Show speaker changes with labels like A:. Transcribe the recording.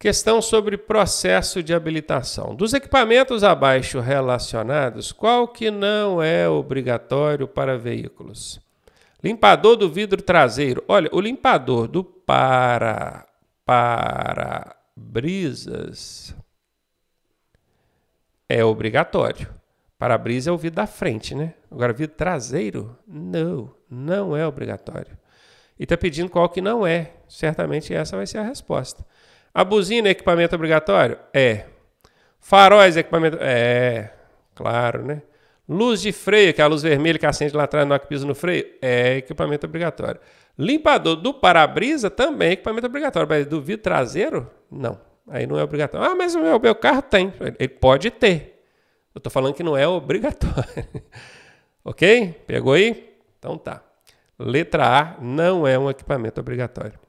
A: Questão sobre processo de habilitação. Dos equipamentos abaixo relacionados, qual que não é obrigatório para veículos? Limpador do vidro traseiro. Olha, o limpador do para para brisas é obrigatório. Para-brisa é o vidro da frente, né? Agora vidro traseiro? Não, não é obrigatório. E está pedindo qual que não é. Certamente essa vai ser a resposta. A buzina é equipamento obrigatório? É. Faróis é equipamento. É, claro, né? Luz de freio, que é a luz vermelha que acende lá atrás no que no freio, é equipamento obrigatório. Limpador do para-brisa também é equipamento obrigatório, mas do vidro traseiro, não. Aí não é obrigatório. Ah, mas o meu, meu carro tem. Ele pode ter. Eu estou falando que não é obrigatório. ok? Pegou aí? Então tá. Letra A não é um equipamento obrigatório.